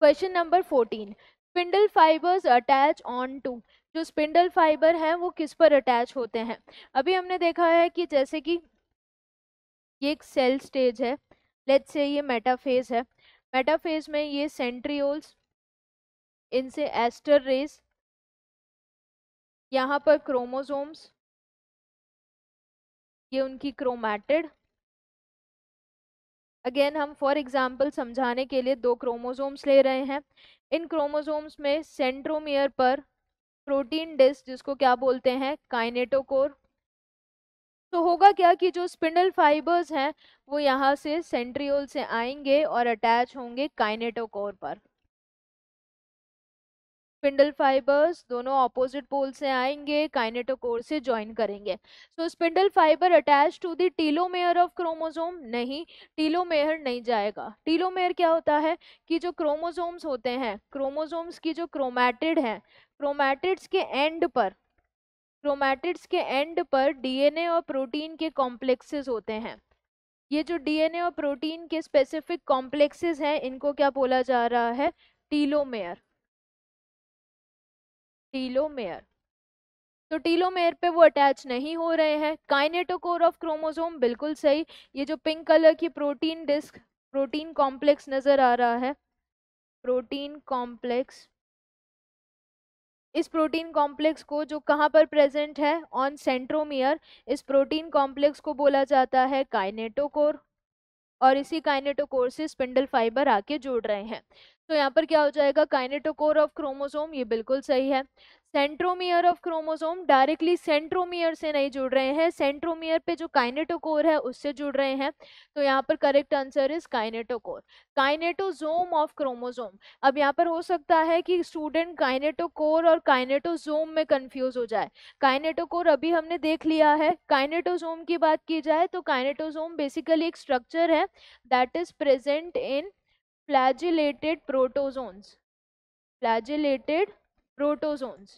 question number fourteen spindle fibres attach on to जो spindle fibre हैं वो किस पर अटैच होते हैं अभी हमने देखा है कि जैसे कि ये एक सेल स्टेज है लेट्स से ये मेटाफेज है मेटाफेज में ये सेंट्रियोल्स इनसे एस्टर रेस यहाँ पर क्रोमोसोम्स ये उनकी क्रोमैटिड अगेन हम फॉर एग्जाम्पल समझाने के लिए दो क्रोमोजोम्स ले रहे हैं इन क्रोमोजोम्स में सेंट्रोमियर पर प्रोटीन डिस्क जिसको क्या बोलते हैं काइनेटोकोर तो होगा क्या कि जो स्पिंडल फाइबर्स हैं वो यहाँ से सेंट्रियोल से आएंगे और अटैच होंगे काइनेटोकोर पर स्पिंडल फाइबर्स दोनों ऑपोजिट पोल से आएंगे काइनेटोकोर से ज्वाइन करेंगे so spindle fibre attach to the telomere of chromosome नहीं टीलोमेयर नहीं जाएगा टीलोमेयर क्या होता है कि जो क्रोमोजोम्स होते हैं क्रोमोजोम्स की जो क्रोमैटिड हैं क्रोमैटिड्स के एंड पर क्रोमैटिड्स के एंड पर डीएनए और प्रोटीन के कॉम्प्लेक्सेस होते हैं ये जो डीएनए और प्रोटीन के स्पेसिफिक कॉम्प्लेक्सेस हैं इनको क्या बोला जा रहा है टीलोमेयर टीलोमेयर तो टीलोमेयर पे वो अटैच नहीं हो रहे हैं काइनेटोकोर ऑफ क्रोमोसोम बिल्कुल सही ये जो पिंक कलर की प्रोटीन डिस्क प्रोटीन कॉम्प्लेक्स नज़र आ रहा है प्रोटीन कॉम्प्लेक्स इस प्रोटीन कॉम्प्लेक्स को जो कहाँ पर प्रेजेंट है ऑन सेंट्रोमियर इस प्रोटीन कॉम्प्लेक्स को बोला जाता है काइनेटोकोर और इसी काइनेटोकोर से स्पिंडल फाइबर आके जुड़ रहे हैं तो यहाँ पर क्या हो जाएगा काइनेटोकोर ऑफ क्रोमोसोम ये बिल्कुल सही है centromere of chromosome directly centromere से नहीं जुड़ रहे हैं सेंट्रोमियर पे जो काइनेटोकोर है उससे जुड़ रहे हैं तो यहाँ पर correct answer is kinetochore kinetosome of chromosome अब यहाँ पर हो सकता है कि स्टूडेंट काइनेटोकोर और काइनेटोजोम में कंफ्यूज हो जाए काइनेटोकोर अभी हमने देख लिया है काइनेटोजोम की बात की जाए तो काइनेटोजोम बेसिकली एक स्ट्रक्चर है that is present in flagellated protozoans flagellated protozoans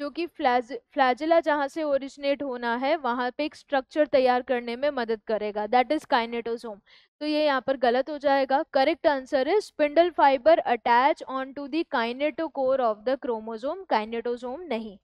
जो कि फ्लैज फ्लैजिला जहाँ से ओरिजिनेट होना है वहाँ पे एक स्ट्रक्चर तैयार करने में मदद करेगा दैट इज काइनेटोसोम तो ये यहाँ पर गलत हो जाएगा correct answer is spindle fibre attach on to the core of the chromosome kinetosome नहीं